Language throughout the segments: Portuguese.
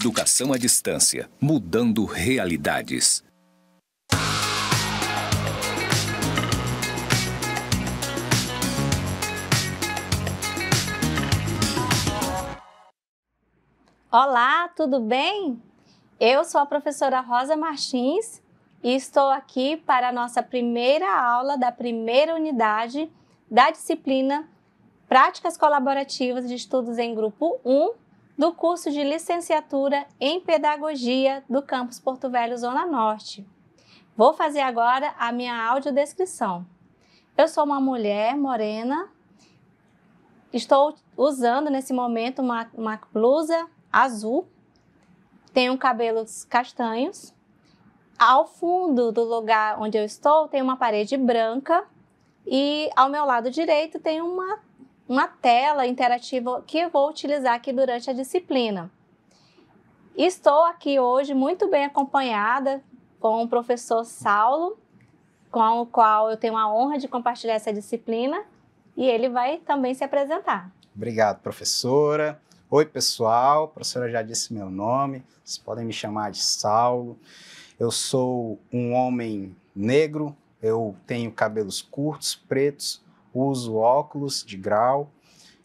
Educação à distância, mudando realidades. Olá, tudo bem? Eu sou a professora Rosa Martins e estou aqui para a nossa primeira aula da primeira unidade da disciplina Práticas Colaborativas de Estudos em Grupo 1 do curso de licenciatura em Pedagogia do campus Porto Velho Zona Norte. Vou fazer agora a minha audiodescrição. Eu sou uma mulher morena, estou usando nesse momento uma, uma blusa azul, tenho cabelos castanhos. Ao fundo do lugar onde eu estou tem uma parede branca e ao meu lado direito tem uma uma tela interativa que eu vou utilizar aqui durante a disciplina. Estou aqui hoje muito bem acompanhada com o professor Saulo, com o qual eu tenho a honra de compartilhar essa disciplina, e ele vai também se apresentar. Obrigado, professora. Oi, pessoal. A professora já disse meu nome, vocês podem me chamar de Saulo. Eu sou um homem negro, eu tenho cabelos curtos, pretos, uso óculos de grau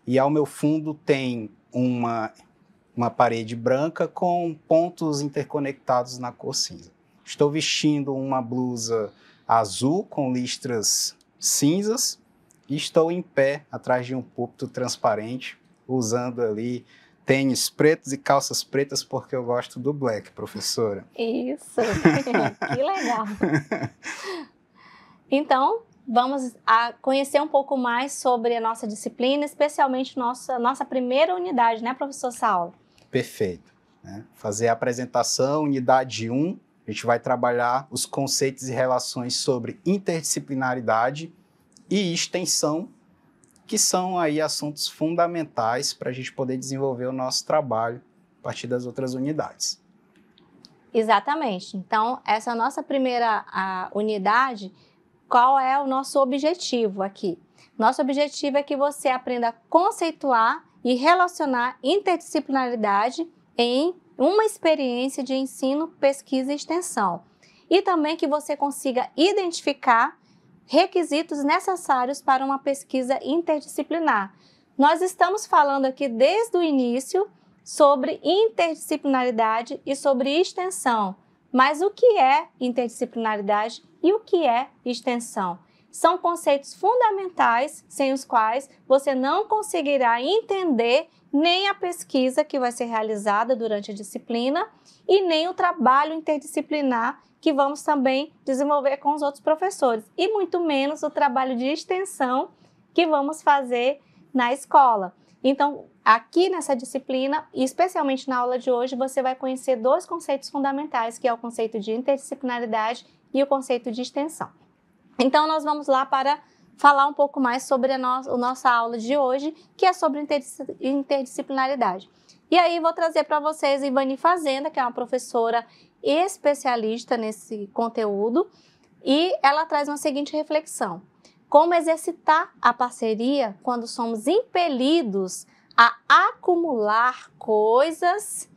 e ao meu fundo tem uma, uma parede branca com pontos interconectados na cor cinza. Estou vestindo uma blusa azul com listras cinzas e estou em pé atrás de um púlpito transparente usando ali tênis pretos e calças pretas porque eu gosto do black, professora. Isso, que legal. Então, vamos a conhecer um pouco mais sobre a nossa disciplina, especialmente nossa, nossa primeira unidade, né, professor Saulo? Perfeito. Né? Fazer a apresentação, unidade 1, a gente vai trabalhar os conceitos e relações sobre interdisciplinaridade e extensão, que são aí assuntos fundamentais para a gente poder desenvolver o nosso trabalho a partir das outras unidades. Exatamente. Então, essa nossa primeira unidade qual é o nosso objetivo aqui. Nosso objetivo é que você aprenda a conceituar e relacionar interdisciplinaridade em uma experiência de ensino, pesquisa e extensão. E também que você consiga identificar requisitos necessários para uma pesquisa interdisciplinar. Nós estamos falando aqui desde o início sobre interdisciplinaridade e sobre extensão. Mas o que é interdisciplinaridade e o que é extensão. São conceitos fundamentais sem os quais você não conseguirá entender nem a pesquisa que vai ser realizada durante a disciplina e nem o trabalho interdisciplinar que vamos também desenvolver com os outros professores, e muito menos o trabalho de extensão que vamos fazer na escola. Então, aqui nessa disciplina, e especialmente na aula de hoje, você vai conhecer dois conceitos fundamentais, que é o conceito de interdisciplinaridade e o conceito de extensão. Então, nós vamos lá para falar um pouco mais sobre a, no a nossa aula de hoje, que é sobre interdisciplinaridade. E aí, vou trazer para vocês Ivani Fazenda, que é uma professora especialista nesse conteúdo, e ela traz uma seguinte reflexão. Como exercitar a parceria quando somos impelidos a acumular coisas,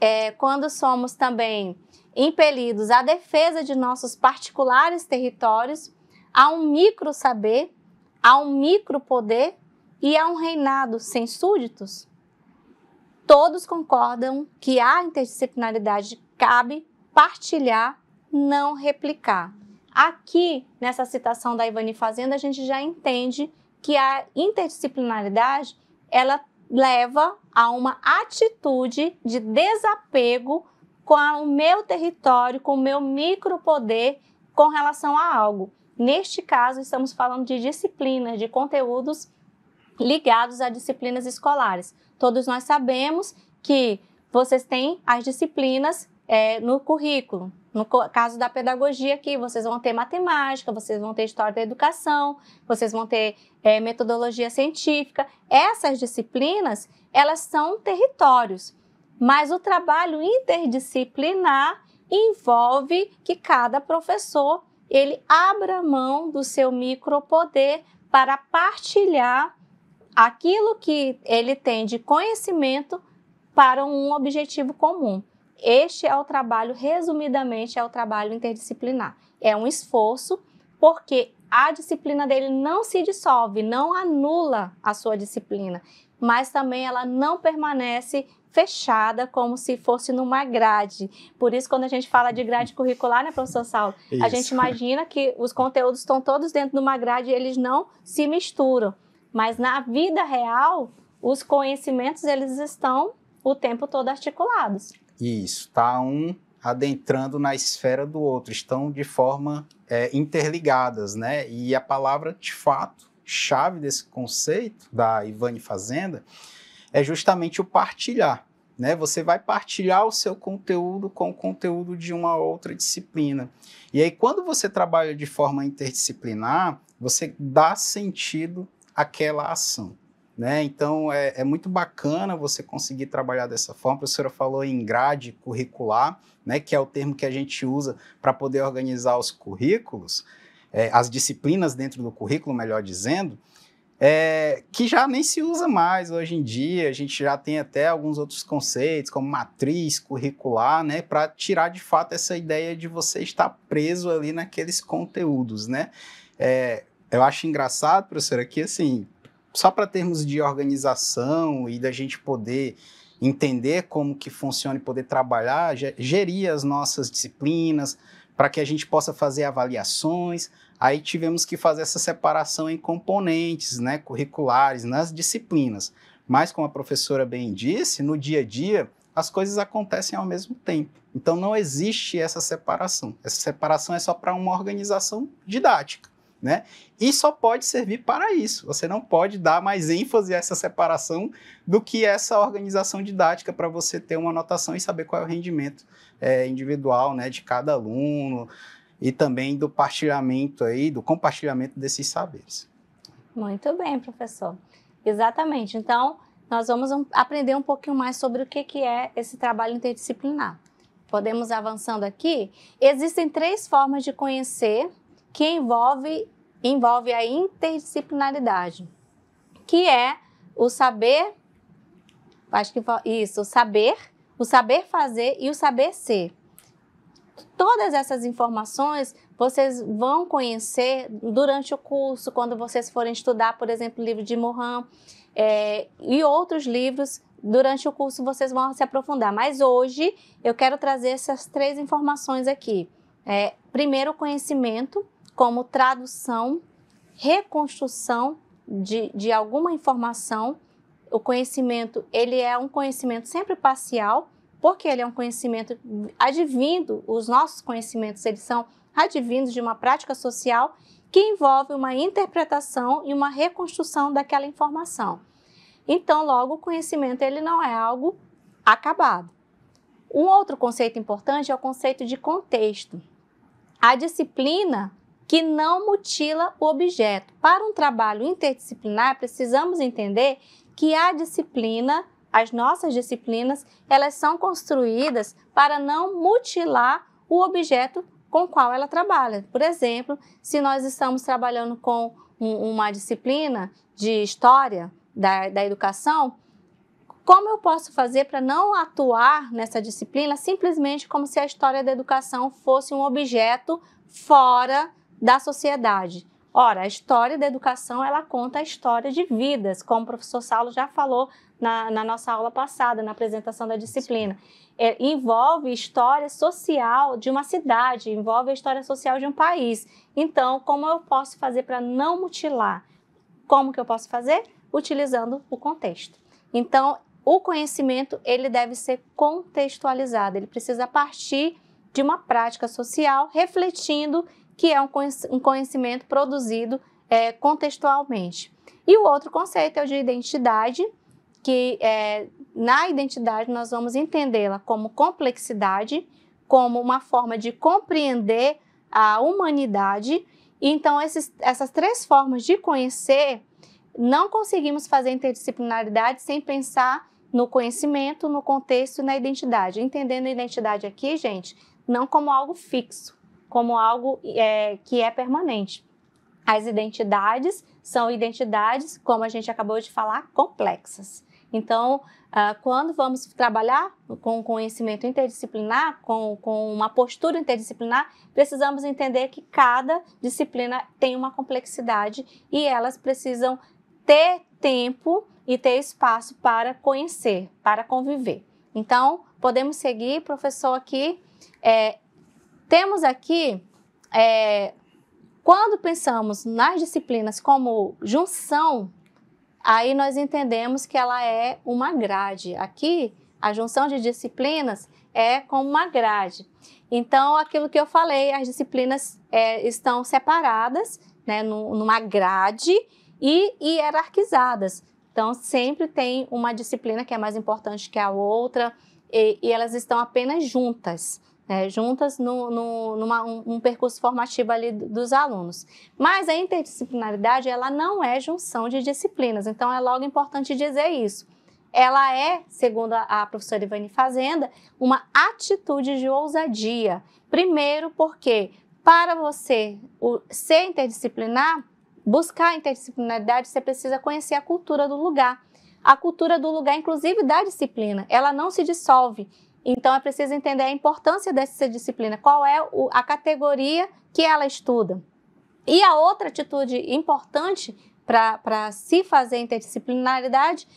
é, quando somos também impelidos à defesa de nossos particulares territórios, a um micro saber, a um micro poder e a um reinado sem súditos? Todos concordam que a interdisciplinaridade cabe partilhar, não replicar. Aqui, nessa citação da Ivani Fazenda, a gente já entende que a interdisciplinaridade ela leva a uma atitude de desapego com o meu território, com o meu micropoder com relação a algo. Neste caso, estamos falando de disciplinas, de conteúdos ligados a disciplinas escolares. Todos nós sabemos que vocês têm as disciplinas é, no currículo, no caso da pedagogia aqui, vocês vão ter matemática, vocês vão ter história da educação, vocês vão ter é, metodologia científica. Essas disciplinas, elas são territórios, mas o trabalho interdisciplinar envolve que cada professor ele abra mão do seu micropoder para partilhar aquilo que ele tem de conhecimento para um objetivo comum. Este é o trabalho, resumidamente, é o trabalho interdisciplinar. É um esforço, porque a disciplina dele não se dissolve, não anula a sua disciplina, mas também ela não permanece fechada como se fosse numa grade. Por isso, quando a gente fala de grade curricular, né, professor Saulo? Isso. A gente imagina que os conteúdos estão todos dentro de uma grade e eles não se misturam. Mas na vida real, os conhecimentos eles estão o tempo todo articulados. Isso, está um adentrando na esfera do outro, estão de forma é, interligadas, né? E a palavra, de fato, chave desse conceito da Ivane Fazenda é justamente o partilhar. Né? Você vai partilhar o seu conteúdo com o conteúdo de uma outra disciplina. E aí, quando você trabalha de forma interdisciplinar, você dá sentido àquela ação. Né? Então, é, é, muito bacana você conseguir trabalhar dessa forma. A professora falou em grade curricular, né, que é o termo que a gente usa para poder organizar os currículos, é, as disciplinas dentro do currículo, melhor dizendo, é, que já nem se usa mais hoje em dia. A gente já tem até alguns outros conceitos, como matriz curricular, né, para tirar de fato essa ideia de você estar preso ali naqueles conteúdos. Né? É, eu acho engraçado, professora, que assim só para termos de organização e da gente poder entender como que funciona e poder trabalhar, gerir as nossas disciplinas, para que a gente possa fazer avaliações. Aí tivemos que fazer essa separação em componentes né, curriculares, nas disciplinas. Mas, como a professora bem disse, no dia a dia as coisas acontecem ao mesmo tempo. Então não existe essa separação. Essa separação é só para uma organização didática né? E só pode servir para isso. Você não pode dar mais ênfase a essa separação do que essa organização didática para você ter uma anotação e saber qual é o rendimento é, individual, né, de cada aluno e também do partilhamento aí, do compartilhamento desses saberes. Muito bem, professor. Exatamente. Então, nós vamos aprender um pouquinho mais sobre o que, que é esse trabalho interdisciplinar. Podemos avançando aqui? Existem três formas de conhecer que envolve, envolve a interdisciplinaridade, que é o saber, acho que isso, o saber, o saber fazer e o saber ser. Todas essas informações vocês vão conhecer durante o curso, quando vocês forem estudar, por exemplo, o livro de Mohan é, e outros livros durante o curso vocês vão se aprofundar. Mas hoje eu quero trazer essas três informações aqui. É, primeiro, o conhecimento, como tradução, reconstrução de, de alguma informação. O conhecimento, ele é um conhecimento sempre parcial, porque ele é um conhecimento advindo, os nossos conhecimentos, eles são advindos de uma prática social que envolve uma interpretação e uma reconstrução daquela informação. Então, logo, o conhecimento ele não é algo acabado. Um outro conceito importante é o conceito de contexto. A disciplina que não mutila o objeto. Para um trabalho interdisciplinar, precisamos entender que a disciplina, as nossas disciplinas, elas são construídas para não mutilar o objeto com o qual ela trabalha. Por exemplo, se nós estamos trabalhando com uma disciplina de história da, da educação, como eu posso fazer para não atuar nessa disciplina simplesmente como se a história da educação fosse um objeto fora da sociedade. Ora, a história da educação ela conta a história de vidas, como o professor Saulo já falou na, na nossa aula passada, na apresentação da disciplina. É, envolve história social de uma cidade, envolve a história social de um país. Então, como eu posso fazer para não mutilar? Como que eu posso fazer? Utilizando o contexto. Então, o conhecimento ele deve ser contextualizado, ele precisa partir de uma prática social, refletindo que é um conhecimento produzido é, contextualmente. E o outro conceito é o de identidade, que é, na identidade nós vamos entendê-la como complexidade, como uma forma de compreender a humanidade. Então, esses, essas três formas de conhecer, não conseguimos fazer interdisciplinaridade sem pensar no conhecimento, no contexto e na identidade. Entendendo a identidade aqui, gente, não como algo fixo, como algo é, que é permanente. As identidades são identidades, como a gente acabou de falar, complexas. Então, ah, quando vamos trabalhar com conhecimento interdisciplinar, com, com uma postura interdisciplinar, precisamos entender que cada disciplina tem uma complexidade e elas precisam ter tempo e ter espaço para conhecer, para conviver. Então, podemos seguir, professor, aqui. É, temos aqui, é, quando pensamos nas disciplinas como junção, aí nós entendemos que ela é uma grade. Aqui, a junção de disciplinas é como uma grade. Então, aquilo que eu falei, as disciplinas é, estão separadas, né, numa grade e hierarquizadas. Então, sempre tem uma disciplina que é mais importante que a outra e, e elas estão apenas juntas. Né, juntas no, no, numa, um, um, percurso formativo ali dos alunos. Mas a interdisciplinaridade ela não é junção de disciplinas, então é logo importante dizer isso. Ela é, segundo a, a professora Ivani Fazenda, uma atitude de ousadia. Primeiro, porque para você o, ser interdisciplinar, buscar a interdisciplinaridade, você precisa conhecer a cultura do lugar. A cultura do lugar, inclusive da disciplina, ela não se dissolve então é preciso entender a importância dessa disciplina, qual é a categoria que ela estuda. E a outra atitude importante para se fazer interdisciplinaridade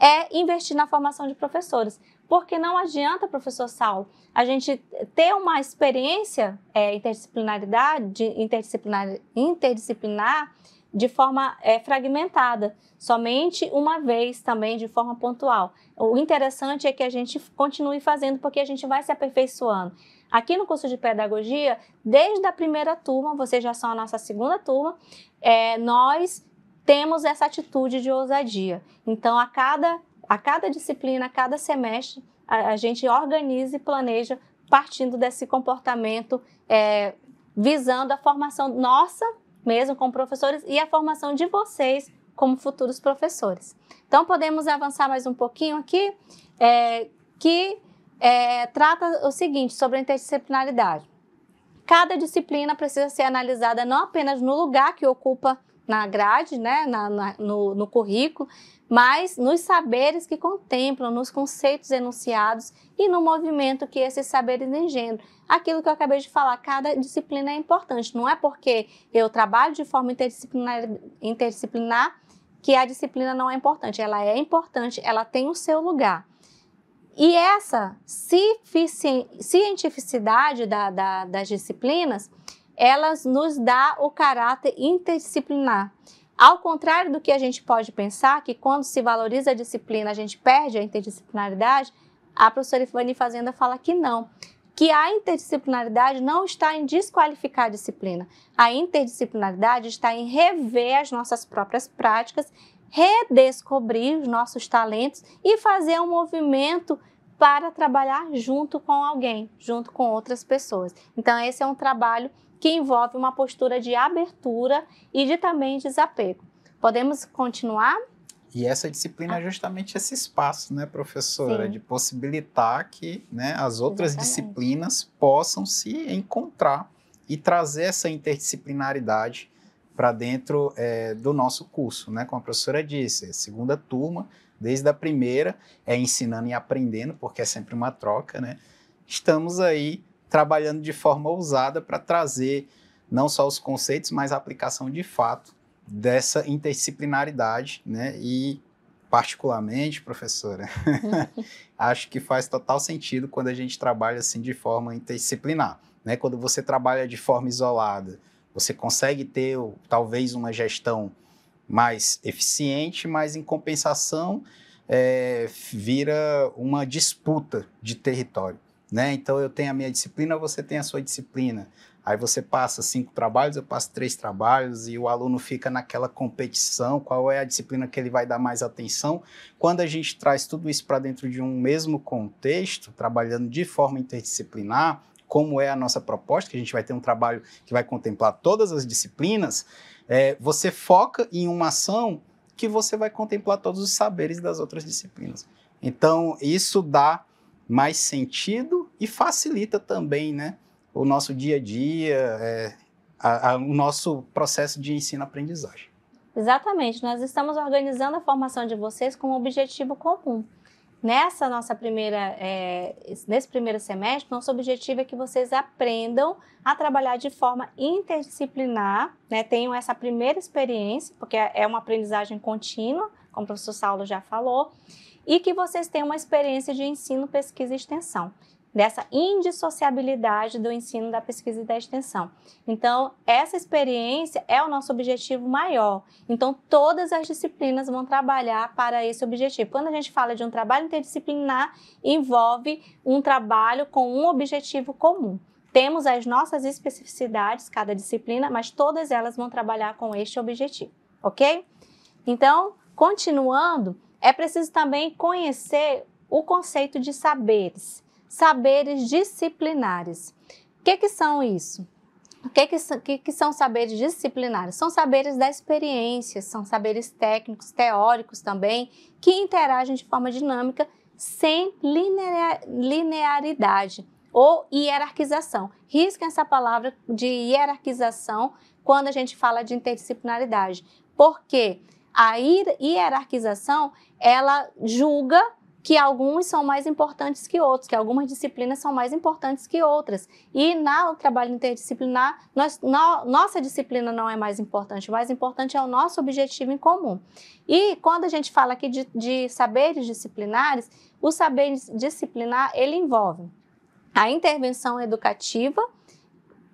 é investir na formação de professores. Porque não adianta, professor Sal, a gente ter uma experiência é, interdisciplinaridade, interdisciplinar, interdisciplinar de forma é, fragmentada, somente uma vez também de forma pontual. O interessante é que a gente continue fazendo, porque a gente vai se aperfeiçoando. Aqui no curso de pedagogia, desde a primeira turma, vocês já são a nossa segunda turma, é, nós temos essa atitude de ousadia. Então, a cada, a cada disciplina, a cada semestre, a, a gente organiza e planeja partindo desse comportamento, é, visando a formação nossa mesmo como professores e a formação de vocês como futuros professores. Então, podemos avançar mais um pouquinho aqui, é, que é, trata o seguinte sobre a interdisciplinaridade. Cada disciplina precisa ser analisada não apenas no lugar que ocupa na grade, né, na, na, no, no currículo, mas nos saberes que contemplam, nos conceitos enunciados e no movimento que esses saberes engendram. Aquilo que eu acabei de falar, cada disciplina é importante. Não é porque eu trabalho de forma interdisciplinar, interdisciplinar que a disciplina não é importante. Ela é importante, ela tem o seu lugar. E essa cientificidade da, da, das disciplinas elas nos dá o caráter interdisciplinar. Ao contrário do que a gente pode pensar, que quando se valoriza a disciplina, a gente perde a interdisciplinaridade, a professora Ivani Fazenda fala que não, que a interdisciplinaridade não está em desqualificar a disciplina. A interdisciplinaridade está em rever as nossas próprias práticas, redescobrir os nossos talentos e fazer um movimento para trabalhar junto com alguém, junto com outras pessoas. Então, esse é um trabalho que envolve uma postura de abertura e de também desapego. Podemos continuar? E essa disciplina é ah. justamente esse espaço, né, professora, Sim. de possibilitar que né, as outras Exatamente. disciplinas possam se encontrar e trazer essa interdisciplinaridade para dentro é, do nosso curso, né? Como a professora disse, é segunda turma, desde a primeira, é ensinando e aprendendo, porque é sempre uma troca, né? Estamos aí trabalhando de forma ousada para trazer não só os conceitos, mas a aplicação de fato dessa interdisciplinaridade, né? E particularmente, professora, acho que faz total sentido quando a gente trabalha assim de forma interdisciplinar, né? Quando você trabalha de forma isolada, você consegue ter talvez uma gestão mais eficiente, mas em compensação é, vira uma disputa de território né? Então eu tenho a minha disciplina, você tem a sua disciplina. Aí você passa cinco trabalhos, eu passo três trabalhos e o aluno fica naquela competição, qual é a disciplina que ele vai dar mais atenção. Quando a gente traz tudo isso para dentro de um mesmo contexto, trabalhando de forma interdisciplinar, como é a nossa proposta, que a gente vai ter um trabalho que vai contemplar todas as disciplinas, é, você foca em uma ação que você vai contemplar todos os saberes das outras disciplinas. Então, isso dá mais sentido e facilita também né, o nosso dia a dia, é, a, a, o nosso processo de ensino-aprendizagem. Exatamente, nós estamos organizando a formação de vocês com um objetivo comum. Nessa nossa primeira, é, nesse primeiro semestre, nosso objetivo é que vocês aprendam a trabalhar de forma interdisciplinar, né? tenham essa primeira experiência, porque é uma aprendizagem contínua, como o professor Saulo já falou, e que vocês tenham uma experiência de ensino, pesquisa e extensão dessa indissociabilidade do ensino da pesquisa e da extensão. Então, essa experiência é o nosso objetivo maior. Então, todas as disciplinas vão trabalhar para esse objetivo. Quando a gente fala de um trabalho interdisciplinar, envolve um trabalho com um objetivo comum. Temos as nossas especificidades, cada disciplina, mas todas elas vão trabalhar com este objetivo, ok? Então, continuando, é preciso também conhecer o conceito de saberes saberes disciplinares. O que, que são isso? O que, que, que, são saberes disciplinares? São saberes da experiência, são saberes técnicos, teóricos também, que interagem de forma dinâmica sem linear, linearidade ou hierarquização. Risquem essa palavra de hierarquização quando a gente fala de interdisciplinaridade, porque a hierarquização ela julga que alguns são mais importantes que outros, que algumas disciplinas são mais importantes que outras. E na trabalho interdisciplinar, nós, no, nossa disciplina não é mais importante, o mais importante é o nosso objetivo em comum. E quando a gente fala aqui de, de saberes disciplinares, o saber disciplinar ele envolve a intervenção educativa.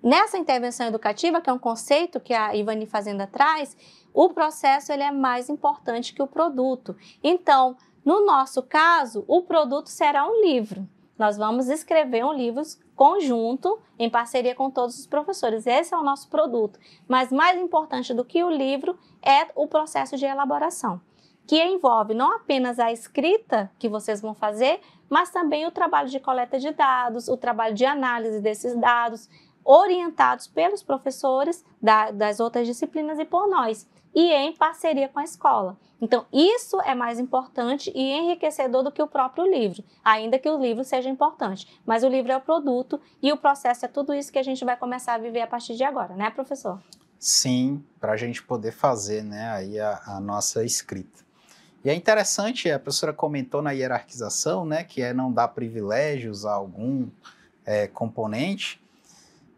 Nessa intervenção educativa, que é um conceito que a Ivani Fazenda traz, o processo ele é mais importante que o produto. Então, no nosso caso, o produto será um livro. Nós vamos escrever um livro conjunto, em parceria com todos os professores. Esse é o nosso produto. Mas mais importante do que o livro é o processo de elaboração, que envolve não apenas a escrita que vocês vão fazer, mas também o trabalho de coleta de dados, o trabalho de análise desses dados, orientados pelos professores da, das outras disciplinas e por nós e em parceria com a escola. Então, isso é mais importante e enriquecedor do que o próprio livro, ainda que o livro seja importante. Mas o livro é o produto e o processo é tudo isso que a gente vai começar a viver a partir de agora, né, professor? Sim, para a gente poder fazer né, aí a, a, nossa escrita. E é interessante, a professora comentou na hierarquização, né, que é não dar privilégios a algum é, componente,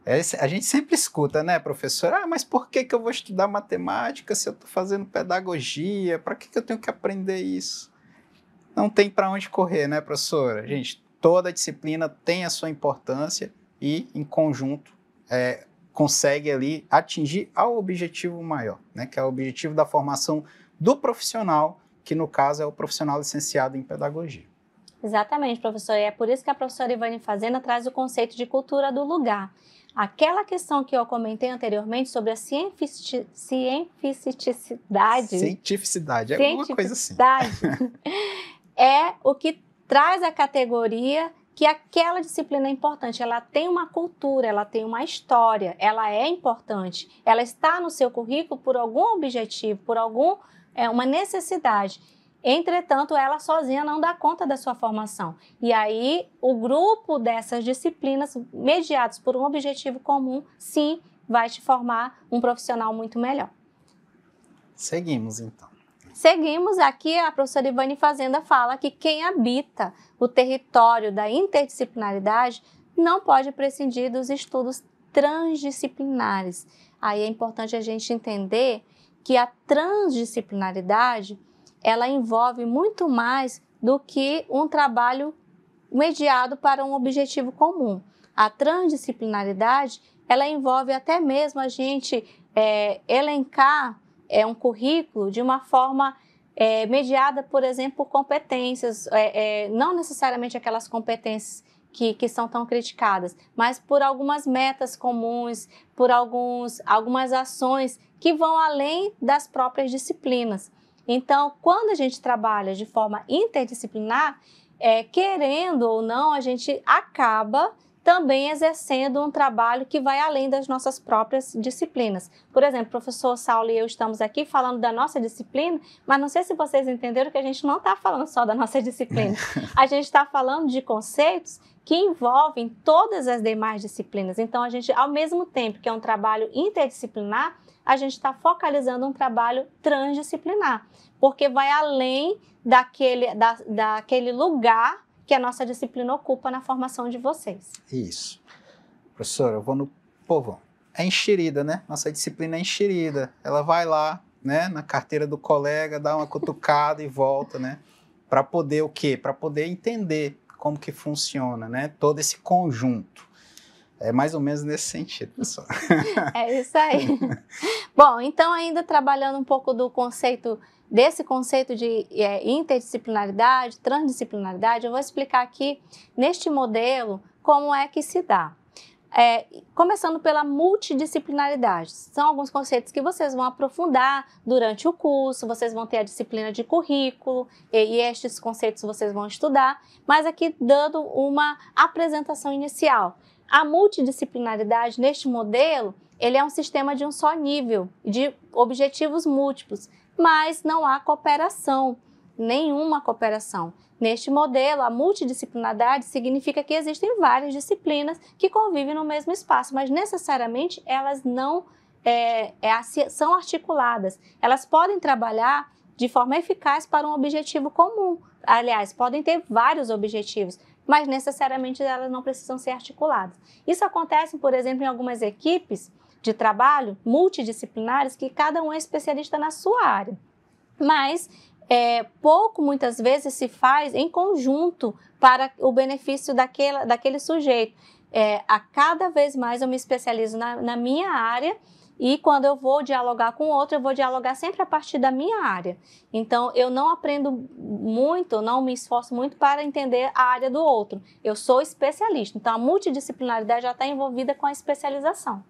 é a gente sempre escuta, né, professor? Ah, mas por que, que eu vou estudar matemática se eu estou fazendo pedagogia? Para que, que eu tenho que aprender isso? Não tem para onde correr, né, professora? Gente, toda disciplina tem a sua importância e, em conjunto, é, consegue ali atingir ao objetivo maior, né, que é o objetivo da formação do profissional, que no caso é o profissional licenciado em pedagogia. Exatamente, professor. E é por isso que a professora Ivane Fazenda traz o conceito de cultura do lugar Aquela questão que eu comentei anteriormente sobre a cientificidade. Cientificidade, é alguma coisa assim. é o que traz a categoria que aquela disciplina é importante, ela tem uma cultura, ela tem uma história, ela é importante, ela está no seu currículo por algum objetivo, por algum é, uma necessidade. Entretanto, ela sozinha não dá conta da sua formação. E aí, o grupo dessas disciplinas, mediados por um objetivo comum, sim, vai te formar um profissional muito melhor. Seguimos então. Seguimos aqui a professora Ivani Fazenda fala que quem habita o território da interdisciplinaridade não pode prescindir dos estudos transdisciplinares. Aí é importante a gente entender que a transdisciplinaridade ela envolve muito mais do que um trabalho mediado para um objetivo comum. A transdisciplinaridade, ela envolve até mesmo a gente é, elencar é, um currículo de uma forma é, mediada, por exemplo, por competências, é, é não necessariamente aquelas competências que, que, são tão criticadas, mas por algumas metas comuns, por alguns, algumas ações que vão além das próprias disciplinas. Então, quando a gente trabalha de forma interdisciplinar, é, querendo ou não, a gente acaba também exercendo um trabalho que vai além das nossas próprias disciplinas. Por exemplo, o professor Saulo e eu estamos aqui falando da nossa disciplina, mas não sei se vocês entenderam que a gente não está falando só da nossa disciplina. A gente está falando de conceitos que envolvem todas as demais disciplinas. Então, a gente, ao mesmo tempo que é um trabalho interdisciplinar, a gente está focalizando um trabalho transdisciplinar, porque vai além daquele, da, daquele lugar que a nossa disciplina ocupa na formação de vocês. Isso. Professora, eu vou no povão. É enxerida, né? Nossa disciplina é enxerida. Ela vai lá, né, na carteira do colega, dá uma cutucada e volta, né? Para poder o quê? Para poder entender como que funciona, né? Todo esse conjunto. É mais ou menos nesse sentido, pessoal. é isso aí. Bom, então ainda trabalhando um pouco do conceito desse conceito de é, interdisciplinaridade, transdisciplinaridade, eu vou explicar aqui neste modelo como é que se dá. É, começando pela multidisciplinaridade. São alguns conceitos que vocês vão aprofundar durante o curso, vocês vão ter a disciplina de currículo e, e estes conceitos vocês vão estudar, mas aqui dando uma apresentação inicial. A multidisciplinaridade neste modelo, ele é um sistema de um só nível, de objetivos múltiplos, mas não há cooperação nenhuma cooperação. Neste modelo, a multidisciplinaridade significa que existem várias disciplinas que convivem no mesmo espaço, mas necessariamente elas não é, é, são articuladas. Elas podem trabalhar de forma eficaz para um objetivo comum. Aliás, podem ter vários objetivos, mas necessariamente elas não precisam ser articuladas. Isso acontece, por exemplo, em algumas equipes de trabalho multidisciplinares que cada um é especialista na sua área. Mas é, pouco muitas vezes se faz em conjunto para o benefício daquela, daquele sujeito. É, a cada vez mais eu me especializo na, na minha área e quando eu vou dialogar com outro, eu vou dialogar sempre a partir da minha área. Então, eu não aprendo muito, não me esforço muito para entender a área do outro. Eu sou especialista. Então, a multidisciplinaridade já está envolvida com a especialização.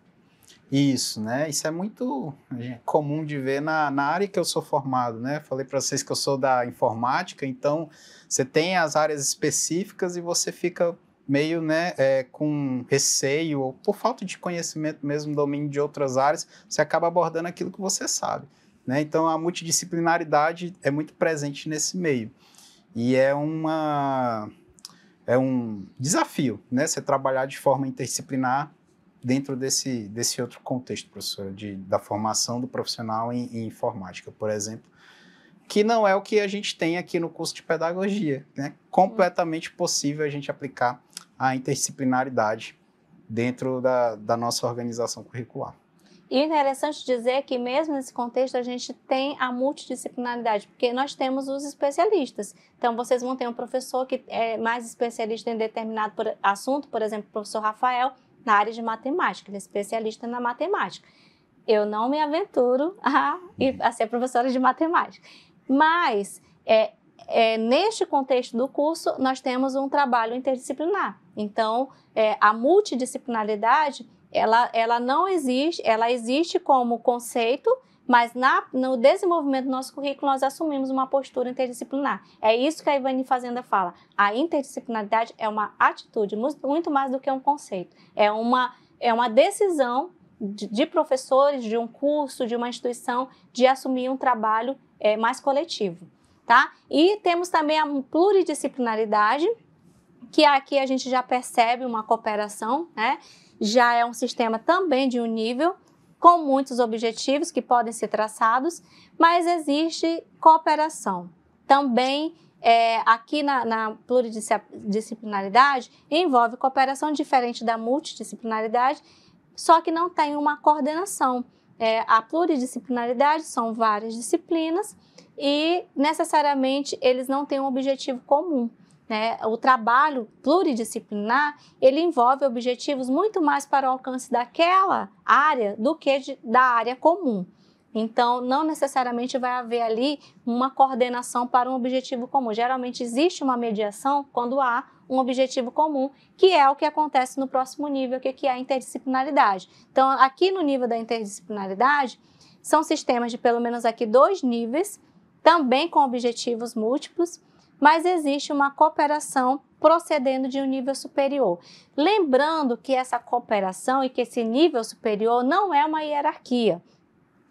Isso, né? Isso é muito é, comum de ver na, na área que eu sou formado, né? Falei para vocês que eu sou da informática, então você tem as áreas específicas e você fica meio né, é, com receio ou por falta de conhecimento mesmo, domínio de outras áreas, você acaba abordando aquilo que você sabe. Né? Então, a multidisciplinaridade é muito presente nesse meio. E é, uma, é um desafio né, você trabalhar de forma interdisciplinar dentro desse, desse outro contexto, professor, de, da formação do profissional em, em, informática, por exemplo, que não é o que a gente tem aqui no curso de pedagogia. Né? Completamente possível a gente aplicar a interdisciplinaridade dentro da, da nossa organização curricular. E é interessante dizer que mesmo nesse contexto a gente tem a multidisciplinaridade, porque nós temos os especialistas. Então vocês vão ter um professor que é mais especialista em determinado assunto, por exemplo, o professor Rafael, na área de matemática, ele é especialista na matemática. Eu não me aventuro a, a ser professora de matemática. Mas, é, é, neste contexto do curso, nós temos um trabalho interdisciplinar. Então, é, a multidisciplinaridade, ela, ela não existe, ela existe como conceito, mas na, no desenvolvimento do nosso currículo, nós assumimos uma postura interdisciplinar. É isso que a Ivani Fazenda fala. A interdisciplinaridade é uma atitude, muito mais do que um conceito. É uma, é uma decisão de, de professores, de um curso, de uma instituição, de assumir um trabalho é, mais coletivo. Tá? E temos também a pluridisciplinaridade, que é aqui a gente já percebe uma cooperação, né? já é um sistema também de um nível com muitos objetivos que podem ser traçados, mas existe cooperação. Também é, aqui na, na, pluridisciplinaridade envolve cooperação diferente da multidisciplinaridade, só que não tem uma coordenação. É, a pluridisciplinaridade são várias disciplinas e necessariamente eles não têm um objetivo comum. Né? O trabalho pluridisciplinar ele envolve objetivos muito mais para o alcance daquela área do que de, da área comum. Então, não necessariamente vai haver ali uma coordenação para um objetivo comum. Geralmente existe uma mediação quando há um objetivo comum, que é o que acontece no próximo nível, que é, é a interdisciplinaridade. Então, aqui no nível da interdisciplinaridade, são sistemas de pelo menos aqui dois níveis, também com objetivos múltiplos, mas existe uma cooperação procedendo de um nível superior. Lembrando que essa cooperação e que esse nível superior não é uma hierarquia,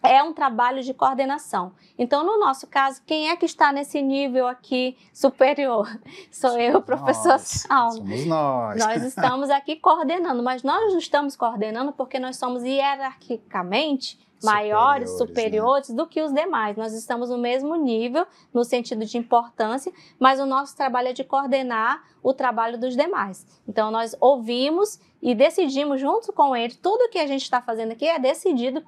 é um trabalho de coordenação. Então, no nosso caso, quem é que está nesse nível aqui superior? Sou somos eu, professor nós, Somos nós. Nós estamos aqui coordenando, mas nós não estamos coordenando porque nós somos hierarquicamente maiores, superiores né? do que os demais. Nós estamos no mesmo nível, no sentido de importância, mas o nosso trabalho é de coordenar o trabalho dos demais. Então, nós ouvimos e decidimos junto com ele, tudo que a gente está fazendo aqui é decidido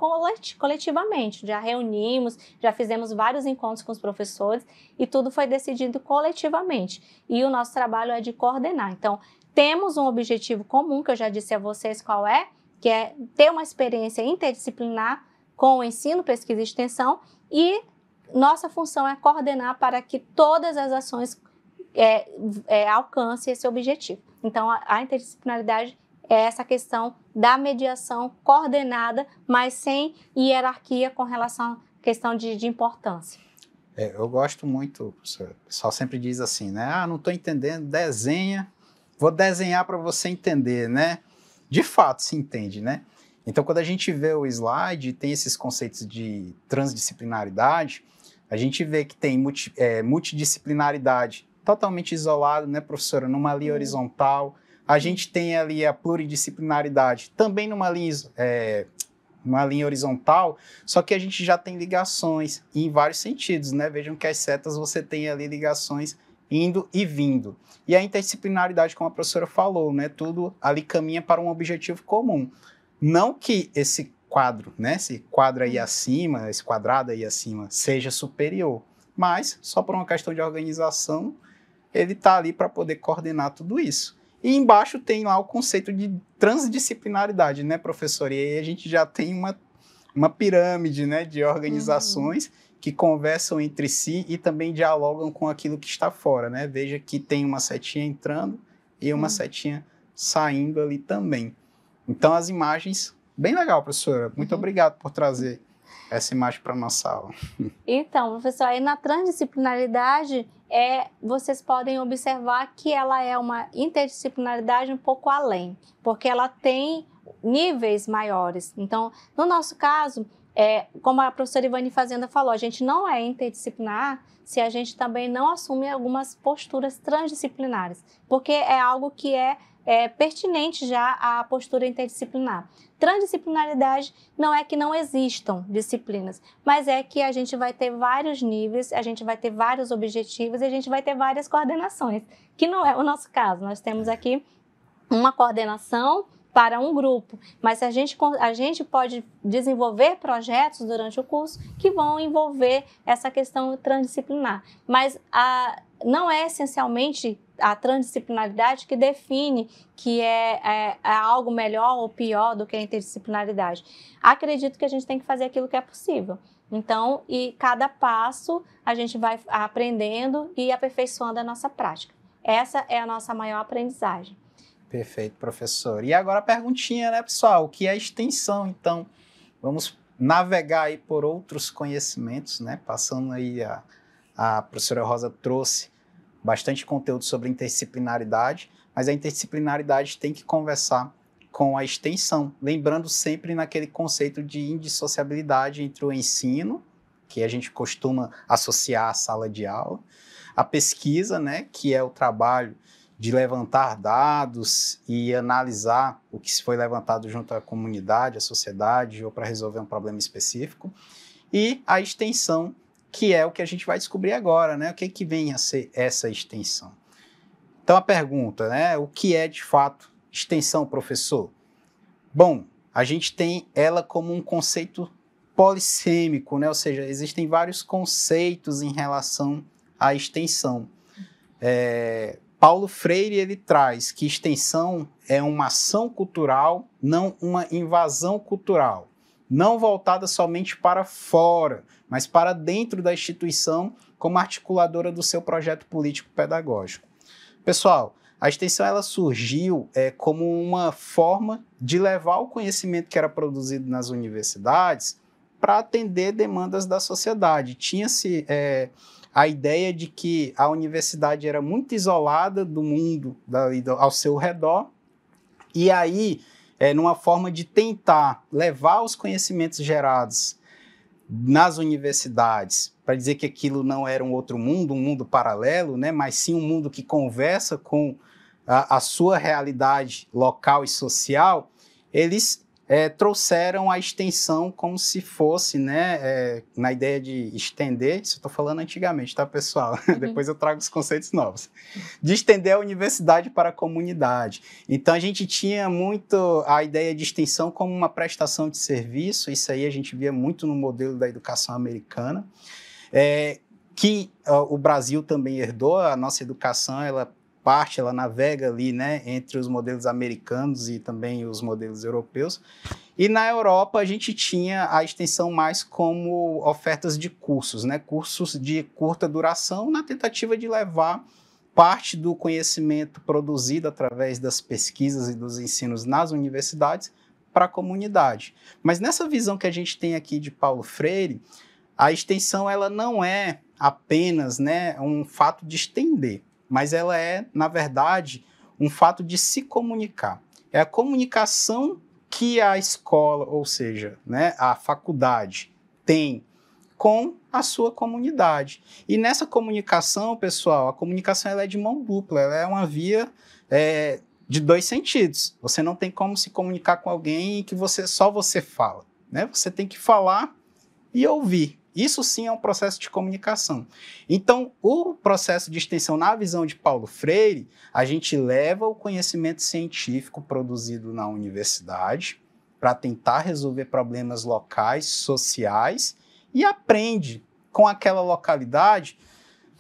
coletivamente. Já reunimos, já fizemos vários encontros com os professores e tudo foi decidido coletivamente. E o nosso trabalho é de coordenar. Então, temos um objetivo comum que eu já disse a vocês qual é, que é ter uma experiência interdisciplinar com o ensino, pesquisa e extensão, e nossa função é coordenar para que todas as ações é, é, alcancem esse objetivo. Então, a, a interdisciplinaridade é essa questão da mediação coordenada, mas sem hierarquia com relação à questão de, de importância. É, eu gosto muito, o pessoal sempre diz assim, né? Ah, não estou entendendo, desenha, vou desenhar para você entender, né? De fato se entende, né? Então, quando a gente vê o slide, tem esses conceitos de transdisciplinaridade, a gente vê que tem multi, é, multidisciplinaridade totalmente isolado, né, professora, numa linha uhum. horizontal. A gente tem ali a pluridisciplinaridade, também numa linha, é, linha horizontal, só que a gente já tem ligações em vários sentidos, né? Vejam que as setas você tem ali ligações indo e vindo. E a interdisciplinaridade, como a professora falou, né? Tudo ali caminha para um objetivo comum. Não que esse quadro, né, esse quadro aí acima, esse quadrado aí acima, seja superior, mas só por uma questão de organização, ele está ali para poder coordenar tudo isso. E embaixo tem lá o conceito de transdisciplinaridade, né, professor? E aí a gente já tem uma, uma pirâmide né, de organizações. Uhum que conversam entre si e também dialogam com aquilo que está fora, né? Veja que tem uma setinha entrando e uma hum. setinha saindo ali também. Então, as imagens, bem legal, professora. Muito uhum. obrigado por trazer essa imagem para a nossa aula. Então, professor, aí na transdisciplinaridade, é, vocês podem observar que ela é uma interdisciplinaridade um pouco além, porque ela tem níveis maiores. Então, no nosso caso, é, como a professora Ivani Fazenda falou, a gente não é interdisciplinar se a gente também não assume algumas posturas transdisciplinares, porque é algo que é é, pertinente já à postura interdisciplinar. Transdisciplinaridade não é que não existam disciplinas, mas é que a gente vai ter vários níveis, a gente vai ter vários objetivos e a gente vai ter várias coordenações, que não é o nosso caso. Nós temos aqui uma coordenação para um grupo, mas a gente, a gente pode desenvolver projetos durante o curso que vão envolver essa questão transdisciplinar. Mas a, não é essencialmente a transdisciplinaridade que define que é, é, é, algo melhor ou pior do que a interdisciplinaridade. Acredito que a gente tem que fazer aquilo que é possível. Então, e cada passo a gente vai aprendendo e aperfeiçoando a nossa prática. Essa é a nossa maior aprendizagem. Perfeito, professor. E agora a perguntinha, né, pessoal? O que é extensão? Então, vamos navegar aí por outros conhecimentos, né? Passando aí a, a professora Rosa trouxe bastante conteúdo sobre interdisciplinaridade, mas a interdisciplinaridade tem que conversar com a extensão, lembrando sempre naquele conceito de indissociabilidade entre o ensino, que a gente costuma associar à sala de aula, a pesquisa, né, que é o trabalho de levantar dados e analisar o que foi levantado junto à comunidade, à sociedade ou para resolver um problema específico, e a extensão, que é o que a gente vai descobrir agora, né? O que, é que vem a ser essa extensão? Então a pergunta, né? O que é de fato extensão, professor? Bom, a gente tem ela como um conceito polissêmico, né? Ou seja, existem vários conceitos em relação à extensão. É, Paulo Freire ele traz que extensão é uma ação cultural, não uma invasão cultural não voltada somente para fora, mas para dentro da instituição como articuladora do seu projeto político-pedagógico. Pessoal, a extensão ela surgiu é, como uma forma de levar o conhecimento que era produzido nas universidades para atender demandas da sociedade. Tinha-se é, a ideia de que a universidade era muito isolada do mundo da, ao seu redor, e aí é, numa forma de tentar levar os conhecimentos gerados nas universidades para dizer que aquilo não era um outro mundo, um mundo paralelo, né, mas sim um mundo que conversa com a, a sua realidade local e social, eles é, trouxeram a extensão como se fosse, né, é, na ideia de estender, isso eu estou falando antigamente, tá, pessoal? Uhum. Depois eu trago os conceitos novos. De estender a universidade para a comunidade. Então, a gente tinha muito a ideia de extensão como uma prestação de serviço, isso aí a gente via muito no modelo da educação americana. É, que uh, o Brasil também herdou, a nossa educação ela parte, ela navega ali, né, entre os modelos americanos e também os modelos europeus. E na Europa a gente tinha a extensão mais como ofertas de cursos, né, cursos de curta duração na tentativa de levar parte do conhecimento produzido através das pesquisas e dos ensinos nas universidades para a comunidade. Mas nessa visão que a gente tem aqui de Paulo Freire, a extensão ela não é apenas né, um fato de estender mas ela é, na verdade, um fato de se comunicar. É a comunicação que a escola, ou seja, né, a faculdade, tem com a sua comunidade. E nessa comunicação, pessoal, a comunicação ela é de mão dupla, ela é uma via é, de dois sentidos. Você não tem como se comunicar com alguém que você só você fala, né? Você tem que falar e ouvir. Isso sim é um processo de comunicação. Então, o processo de extensão na visão de Paulo Freire, a gente leva o conhecimento científico produzido na universidade para tentar resolver problemas locais, sociais e aprende com aquela localidade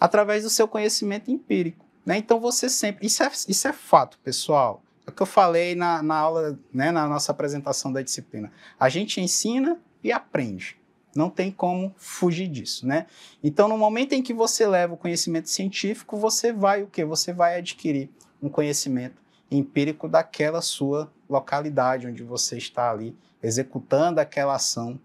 através do seu conhecimento empírico. Né? Então, você sempre. Isso é, isso é fato, pessoal. É o que eu falei na, na aula, né, na nossa apresentação da disciplina. A gente ensina e aprende. Não tem como fugir disso, né? Então, no momento em que você leva o conhecimento científico, você vai o que? Você vai adquirir um conhecimento empírico daquela sua localidade onde você está ali executando aquela ação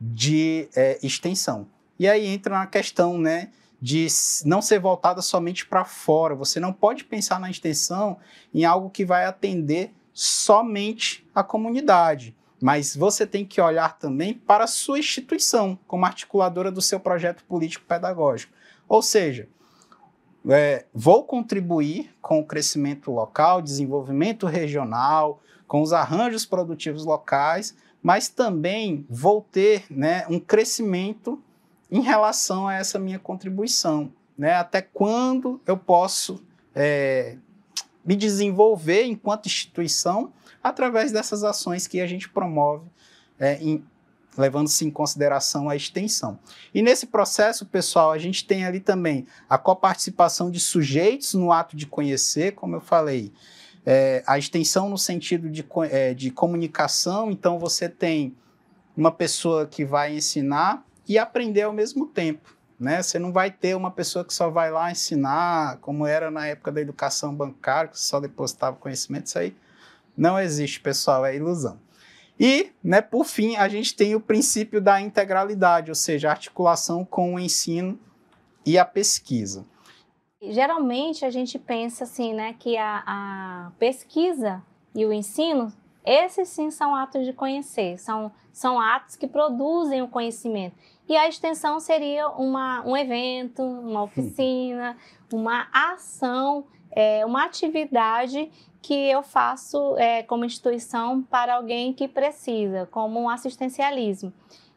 de é, extensão. E aí entra na questão, né? de não ser voltada somente para fora. Você não pode pensar na extensão em algo que vai atender somente a comunidade mas você tem que olhar também para a sua instituição como articuladora do seu projeto político-pedagógico. Ou seja, é, vou contribuir com o crescimento local, desenvolvimento regional, com os arranjos produtivos locais, mas também vou ter né, um crescimento em relação a essa minha contribuição. Né? Até quando eu posso é, me desenvolver enquanto instituição através dessas ações que a gente promove, é, levando-se em consideração a extensão. E nesse processo, pessoal, a gente tem ali também a coparticipação de sujeitos no ato de conhecer, como eu falei, é, a extensão no sentido de, é, de comunicação, então você tem uma pessoa que vai ensinar e aprender ao mesmo tempo né? Você não vai ter uma pessoa que só vai lá ensinar, como era na época da educação bancária, que só depositava conhecimento. Isso aí não existe, pessoal, é ilusão. E, né, por fim, a gente tem o princípio da integralidade, ou seja, a articulação com o ensino e a pesquisa. Geralmente a gente pensa assim, né, que a, a pesquisa e o ensino, esses sim são atos de conhecer, são, são atos que produzem o conhecimento. E a extensão seria uma, um evento, uma oficina, uma ação, é, uma atividade que eu faço é, como instituição para alguém que precisa, como um assistencialismo.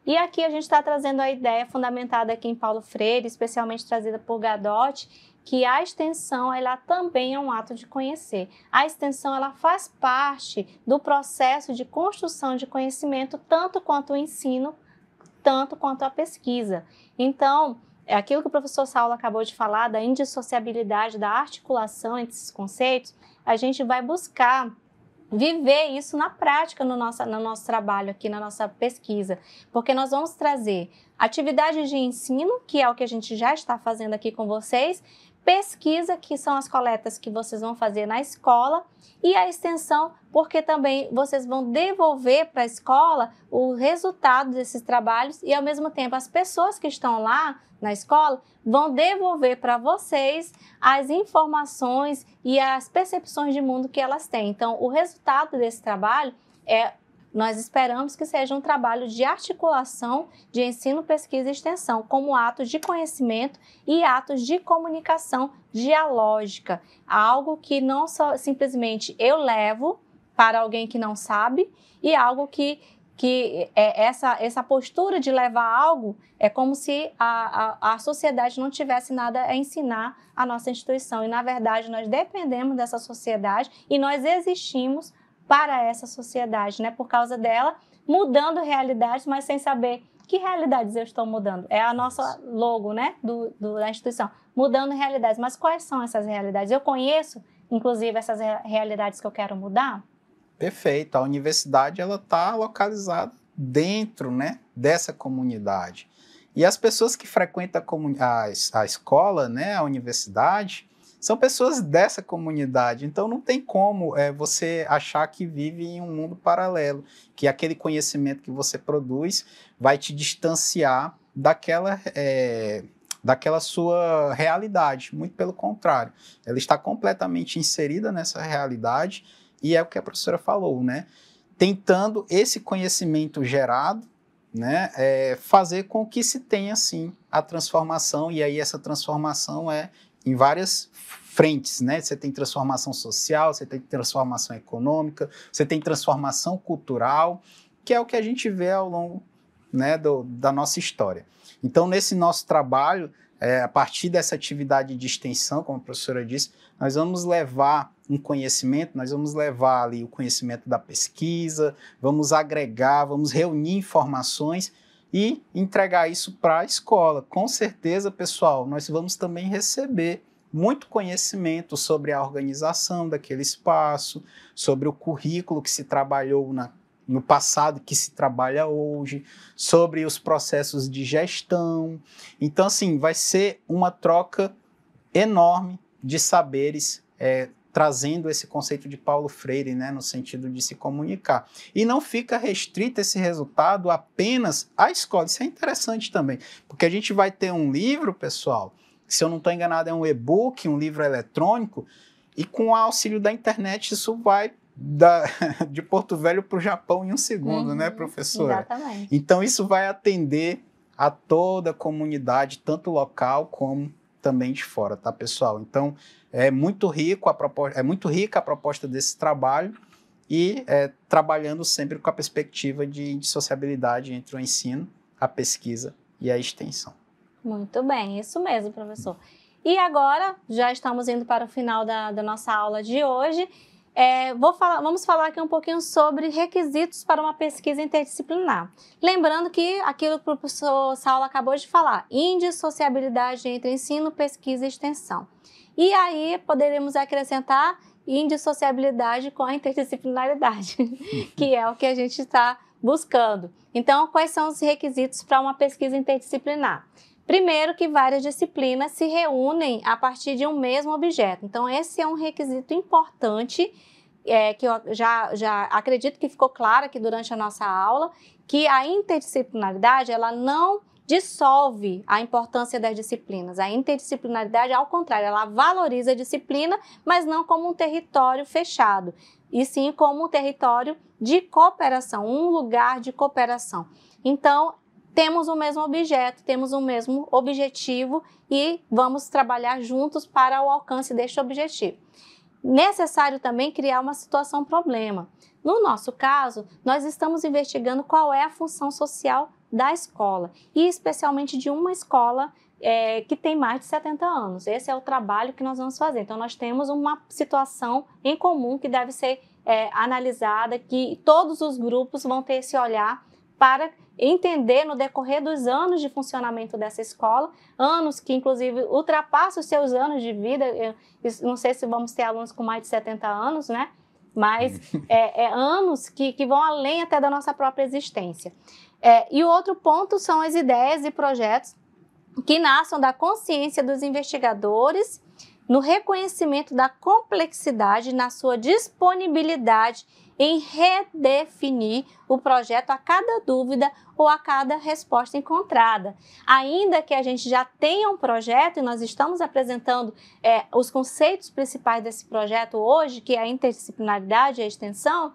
E aqui a gente está trazendo a ideia fundamentada aqui em Paulo Freire, especialmente trazida por Gadotti, que a extensão ela também é um ato de conhecer. A extensão ela faz parte do processo de construção de conhecimento tanto quanto o ensino tanto quanto a pesquisa. Então, é aquilo que o professor Saulo acabou de falar da indissociabilidade, da articulação entre esses conceitos, a gente vai buscar viver isso na prática no nosso, no nosso trabalho aqui, na nossa pesquisa, porque nós vamos trazer atividades de ensino, que é o que a gente já está fazendo aqui com vocês, pesquisa, que são as coletas que vocês vão fazer na escola, e a extensão, porque também vocês vão devolver para a escola o resultado desses trabalhos e, ao mesmo tempo, as pessoas que estão lá na escola vão devolver para vocês as informações e as percepções de mundo que elas têm. Então, o resultado desse trabalho é nós esperamos que seja um trabalho de articulação de ensino, pesquisa e extensão, como atos de conhecimento e atos de comunicação dialógica, algo que não só simplesmente eu levo para alguém que não sabe e algo que que é essa, essa postura de levar algo é como se a, a, a, sociedade não tivesse nada a ensinar à nossa instituição. E, na verdade, nós dependemos dessa sociedade e nós existimos para essa sociedade, né? Por causa dela, mudando realidades, mas sem saber que realidades eu estou mudando. É a nossa logo, né? Do, do, da instituição. Mudando realidades. Mas quais são essas realidades? Eu conheço, inclusive, essas realidades que eu quero mudar? Perfeito. A universidade, ela está localizada dentro, né? Dessa comunidade. E as pessoas que frequentam a, a, a escola, né? A universidade, são pessoas dessa comunidade. Então não tem como é, você achar que vive em um mundo paralelo, que aquele conhecimento que você produz vai te distanciar daquela. É, daquela sua realidade, muito pelo contrário, ela está completamente inserida nessa realidade e é o que a professora falou, né? Tentando esse conhecimento gerado né, é fazer com que se tenha sim a transformação, e aí essa transformação é em várias frentes, né? Você tem transformação social, você tem transformação econômica, você tem transformação cultural, que é o que a gente vê ao longo né, do, da nossa história. Então, nesse nosso trabalho, é, a partir dessa atividade de extensão, como a professora disse, nós vamos levar um conhecimento, nós vamos levar ali o conhecimento da pesquisa, vamos agregar, vamos reunir informações e entregar isso para a escola. Com certeza, pessoal, nós vamos também receber muito conhecimento sobre a organização daquele espaço, sobre o currículo que se trabalhou na, no passado, que se trabalha hoje, sobre os processos de gestão. Então, assim, vai ser uma troca enorme de saberes é, trazendo esse conceito de Paulo Freire, né, no sentido de se comunicar. E não fica restrito esse resultado apenas à escola. Isso é interessante também, porque a gente vai ter um livro, pessoal, se eu não estou enganado, é um e-book, um livro eletrônico, e com o auxílio da internet isso vai da, de Porto Velho para o Japão em um segundo, né, uhum, né, professora? Exatamente. Então isso vai atender a toda a comunidade, tanto local como também de fora, tá, pessoal? Então, é muito, rico a proposta, é muito rica a proposta desse trabalho e é, trabalhando sempre com a perspectiva de indissociabilidade entre o ensino, a pesquisa e a extensão. Muito bem, isso mesmo, professor. E agora, já estamos indo para o final da, da nossa aula de hoje. É, falar, vamos falar aqui um pouquinho sobre requisitos para uma pesquisa interdisciplinar. Lembrando que aquilo que o professor Saulo acabou de falar, indissociabilidade entre ensino, pesquisa e extensão. E aí poderemos acrescentar indissociabilidade com a interdisciplinaridade, que é o que a gente está buscando. Então, quais são os requisitos para uma pesquisa interdisciplinar? Primeiro, que várias disciplinas se reúnem a partir de um mesmo objeto. Então, esse é um requisito importante, é, que eu já, já acredito que ficou claro aqui durante a nossa aula, que a interdisciplinaridade ela não dissolve a importância das disciplinas. A interdisciplinaridade, ao contrário, ela valoriza a disciplina, mas não como um território fechado, e sim como um território de cooperação, um lugar de cooperação. Então, temos o mesmo objeto, temos o mesmo objetivo e vamos trabalhar juntos para o alcance deste objetivo. Necessário também criar uma situação problema. No nosso caso, nós estamos investigando qual é a função social da escola, e especialmente de uma escola é, que tem mais de 70 anos. Esse é o trabalho que nós vamos fazer. Então, nós temos uma situação em comum que deve ser é, analisada, que todos os grupos vão ter esse olhar para entender no decorrer dos anos de funcionamento dessa escola, anos que inclusive ultrapassam os seus anos de vida. Eu não sei se vamos ter alunos com mais de 70 anos, né? Mas é, é anos que, que vão além até da nossa própria existência. É, e o outro ponto são as ideias e projetos que nasçam da consciência dos investigadores no reconhecimento da complexidade, na sua disponibilidade em redefinir o projeto a cada dúvida ou a cada resposta encontrada. Ainda que a gente já tenha um projeto e nós estamos apresentando é, os conceitos principais desse projeto hoje, que é a interdisciplinaridade e a extensão,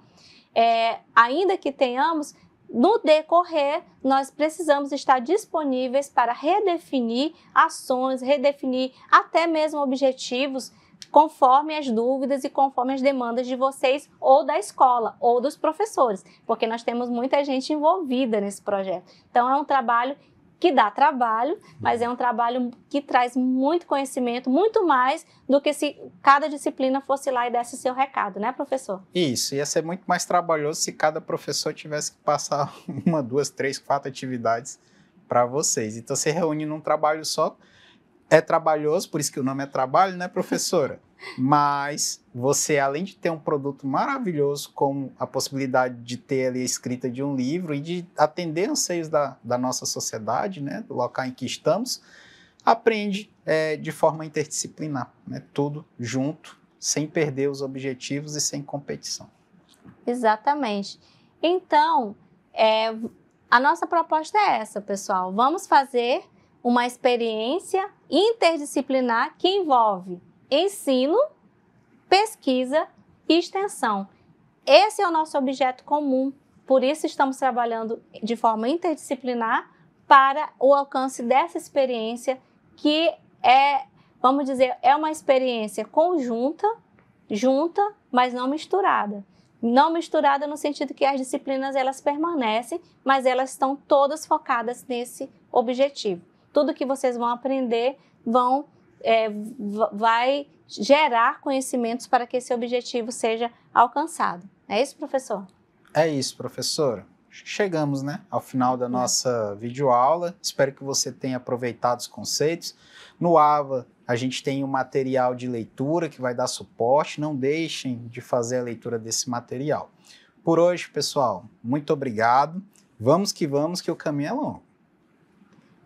é, ainda que tenhamos, no decorrer, nós precisamos estar disponíveis para redefinir ações, redefinir até mesmo objetivos conforme as dúvidas e conforme as demandas de vocês ou da escola ou dos professores, porque nós temos muita gente envolvida nesse projeto. Então é um trabalho que dá trabalho, mas é um trabalho que traz muito conhecimento, muito mais do que se cada disciplina fosse lá e desse seu recado, né, professor? Isso, ia ser muito mais trabalhoso se cada professor tivesse que passar uma, duas, três, quatro atividades para vocês. Então, se reúne num trabalho só. É trabalhoso, por isso que o nome é trabalho, né, professora? Mas você, além de ter um produto maravilhoso, com a possibilidade de ter ali a escrita de um livro e de atender anseios da, da nossa sociedade, né, do local em que estamos, aprende é, de forma interdisciplinar, né, tudo junto, sem perder os objetivos e sem competição. Exatamente. Então, é, a nossa proposta é essa, pessoal. Vamos fazer uma experiência interdisciplinar que envolve ensino, pesquisa e extensão. Esse é o nosso objeto comum, por isso estamos trabalhando de forma interdisciplinar para o alcance dessa experiência que é, vamos dizer, é uma experiência conjunta, junta, mas não misturada. Não misturada no sentido que as disciplinas elas permanecem, mas elas estão todas focadas nesse objetivo. Tudo que vocês vão aprender vão é, vai gerar conhecimentos para que esse objetivo seja alcançado. É isso, professor? É isso, professora. Chegamos né, ao final da nossa videoaula. Espero que você tenha aproveitado os conceitos. No AVA, a gente tem um material de leitura que vai dar suporte. Não deixem de fazer a leitura desse material. Por hoje, pessoal, muito obrigado. Vamos que vamos, que o caminho é longo.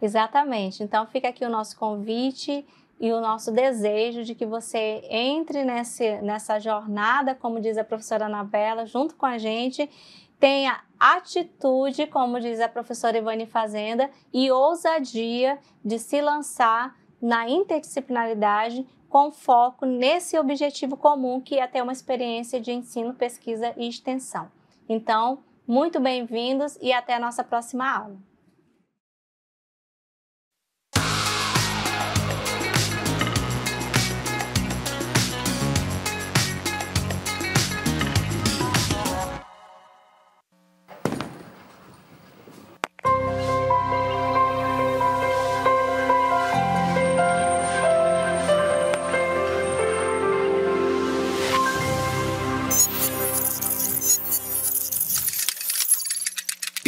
Exatamente. Então, fica aqui o nosso convite e o nosso desejo de que você entre nesse, nessa jornada, como diz a professora Anabela, junto com a gente, tenha atitude, como diz a professora Ivani Fazenda, e ousadia de se lançar na interdisciplinaridade com foco nesse objetivo comum que é ter uma experiência de ensino, pesquisa e extensão. Então, muito bem-vindos e até a nossa próxima aula.